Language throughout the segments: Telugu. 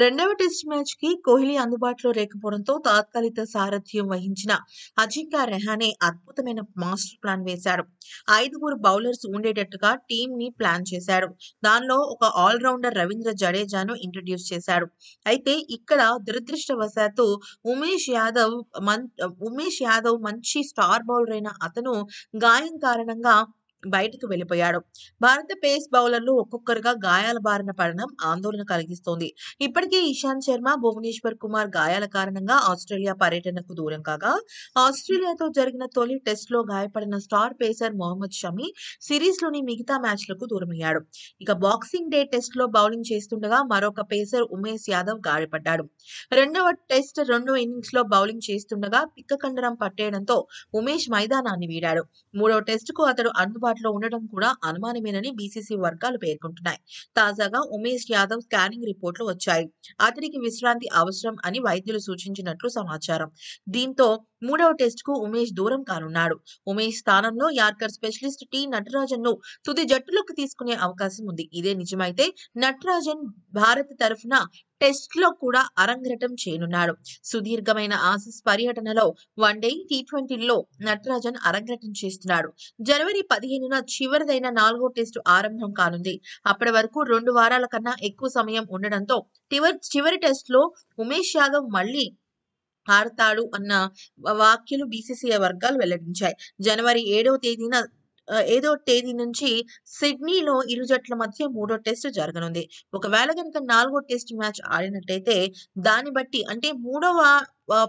రెండవ టెస్ట్ మ్యాచ్ కి కోహ్లీ అందుబాటులో లేకపోవడంతో తాత్కాలిక సారథ్యం వహించిన అజింకా రెహానే అద్భుతమైన మాస్టర్ ప్లాన్ వేశాడు ఐదుగురు బౌలర్స్ ఉండేటట్టుగా టీమ్ ని ప్లాన్ చేశాడు దానిలో ఒక ఆల్రౌండర్ రవీంద్ర జడేజాను ఇంట్రడ్యూస్ చేశాడు అయితే ఇక్కడ దురదృష్టవశాత్తు ఉమేష్ యాదవ్ ఉమేష్ యాదవ్ మంచి స్టార్ బౌలర్ అయిన అతను గాయం కారణంగా బయటకు వెళ్లిపోయాడు భారత పేస్ బౌలర్లు ఒక్కొక్కరుగా గాయాల బారిన పడడం ఆందోళన కలిగిస్తోంది ఇప్పటికే ఇషాంత్ శర్మ భువనేశ్వర్ కుమార్ గాయాల కారణంగా ఆస్ట్రేలియా పర్యటనకు దూరం కాగా ఆస్ట్రేలియాతో జరిగిన తొలి టెస్ట్ లో గాయపడిన star pacer Mohammed Shami series లోని మిగతా మ్యాచ్లకు దూరమయ్యాడు ఇక బాక్సింగ్ డే టెస్ట్ లో బౌలింగ్ చేస్తుండగా మరొక పేసర్ ఉమేష్ యాదవ్ గాయపడ్డాడు రెండవ టెస్ట్ రెండో ఇన్నింగ్స్ లో బౌలింగ్ చేస్తుండగా పిక్క కండరం పట్టేయడంతో ఉమేష్ మైదానాన్ని వీడాడు మూడో టెస్ట్ కు అతడు అందుబాటు అందుబాటులో ఉండడం కూడా అనుమానమేనని బీసీసీ వర్గాలు పేర్కొంటున్నాయి తాజాగా ఉమేష్ యాదవ్ స్కానింగ్ రిపోర్ట్లు వచ్చాయి అతనికి విశ్రాంతి అవసరం అని వైద్యులు సూచించినట్లు సమాచారం దీంతో మూడవ టెస్ట్ కు ఉమేష్ దూరం కానున్నాడు ఉమేష్ స్థానంలో యార్కర్ స్పెషలిస్ట్ టి నటరాజన్ ను తుది జట్టులోకి తీసుకునే అవకాశం ఉంది ఇదే నిజమైతే నటరాజన్ భారత్ తరఫున టెస్ట్ లో కూడా అరంగరటం చేయనున్నాడు సుదీర్ఘమైన ఆసిస్ పర్యటనలో వన్ డే టీ ట్వంటీలో నటరాజన్ అరంగరటం చేస్తున్నాడు జనవరి పదిహేనున చివరిదైన నాలుగో టెస్టు ఆరంభం కానుంది అప్పటి వరకు రెండు వారాల కన్నా ఎక్కువ సమయం ఉండడంతో చివరి టెస్ట్ లో ఉమేష్ యాదవ్ మళ్లీ ఆడతాడు అన్న వాక్యలు బీసీసీఐ వర్గాలు వెల్లడించాయి జనవరి ఏడవ తేదీన ఏదో తేదీ నుంచి సిడ్నీలో ఇరు జట్ల మధ్య మూడో టెస్ట్ జరగనుంది ఒకవేళ కనుక నాలుగో టెస్ట్ మ్యాచ్ ఆడినట్టయితే దాన్ని బట్టి అంటే మూడవ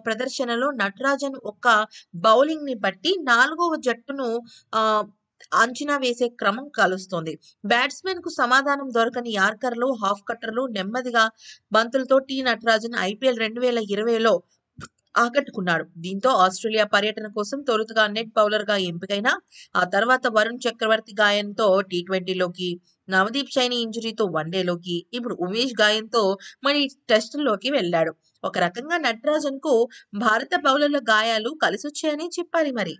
ప్రదర్శనలో నటరాజన్ ఒక బౌలింగ్ ని బట్టి నాలుగవ జట్టును అంచనా వేసే క్రమం కలుస్తోంది బ్యాట్స్మెన్ కు సమాధానం దొరకని యార్కర్లు హాఫ్ కట్టర్లు నెమ్మదిగా బంతులతో టీ నటరాజన్ ఐపీఎల్ రెండు వేల ఇరవైలో ఆకట్టుకున్నాడు దీంతో ఆస్ట్రేలియా పర్యటన కోసం తొలుతగా నెట్ బౌలర్ గా ఎంపికైన ఆ తర్వాత వరుణ్ చక్రవర్తి గాయంతో టీ ట్వంటీలోకి నవదీప్ సైని ఇంజురీతో వన్డేలోకి ఇప్పుడు ఉమేష్ గాయంతో మరి టెస్టుల్లోకి వెళ్ళాడు ఒక రకంగా నటరాజన్ కు భారత బౌలర్ల గాయాలు కలిసొచ్చాయని చెప్పాలి మరి